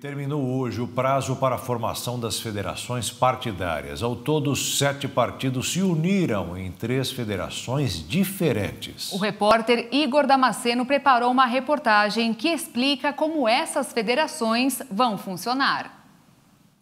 Terminou hoje o prazo para a formação das federações partidárias. Ao todo, sete partidos se uniram em três federações diferentes. O repórter Igor Damasceno preparou uma reportagem que explica como essas federações vão funcionar.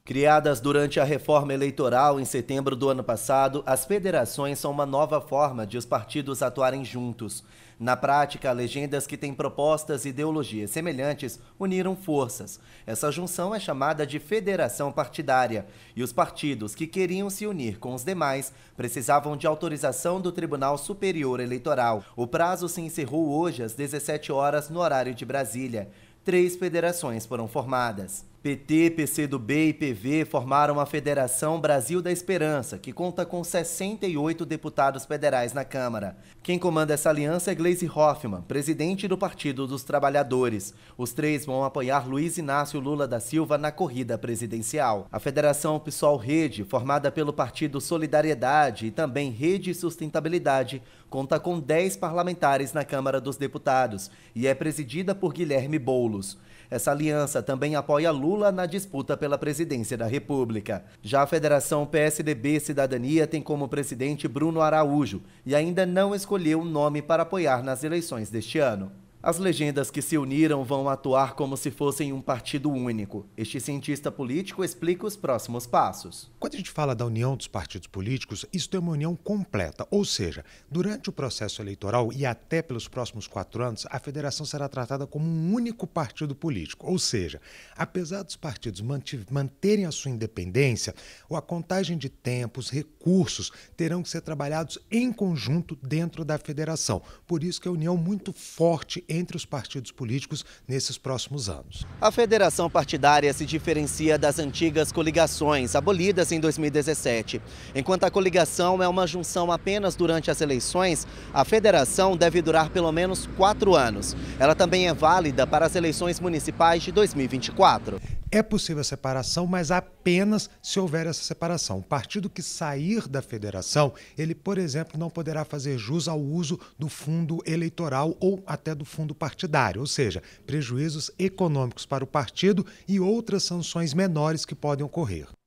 Criadas durante a reforma eleitoral em setembro do ano passado, as federações são uma nova forma de os partidos atuarem juntos. Na prática, legendas que têm propostas e ideologias semelhantes uniram forças. Essa junção é chamada de federação partidária, e os partidos que queriam se unir com os demais precisavam de autorização do Tribunal Superior Eleitoral. O prazo se encerrou hoje às 17 horas no horário de Brasília. Três federações foram formadas. PT, PCdoB e PV formaram a Federação Brasil da Esperança, que conta com 68 deputados federais na Câmara. Quem comanda essa aliança é Gleisi Hoffmann, presidente do Partido dos Trabalhadores. Os três vão apoiar Luiz Inácio Lula da Silva na corrida presidencial. A Federação PSOL Rede, formada pelo Partido Solidariedade e também Rede Sustentabilidade, conta com 10 parlamentares na Câmara dos Deputados e é presidida por Guilherme Boulos. Essa aliança também apoia Lula Lula na disputa pela presidência da República. Já a Federação PSDB Cidadania tem como presidente Bruno Araújo e ainda não escolheu um nome para apoiar nas eleições deste ano. As legendas que se uniram vão atuar como se fossem um partido único. Este cientista político explica os próximos passos. Quando a gente fala da união dos partidos políticos, isso é uma união completa, ou seja, durante o processo eleitoral e até pelos próximos quatro anos, a federação será tratada como um único partido político. Ou seja, apesar dos partidos manterem a sua independência, a contagem de tempos, recursos terão que ser trabalhados em conjunto dentro da federação. Por isso que a união é muito forte entre os partidos políticos nesses próximos anos. A federação partidária se diferencia das antigas coligações, abolidas em 2017. Enquanto a coligação é uma junção apenas durante as eleições, a federação deve durar pelo menos quatro anos. Ela também é válida para as eleições municipais de 2024. É possível a separação, mas apenas se houver essa separação. O partido que sair da federação, ele, por exemplo, não poderá fazer jus ao uso do fundo eleitoral ou até do fundo partidário, ou seja, prejuízos econômicos para o partido e outras sanções menores que podem ocorrer.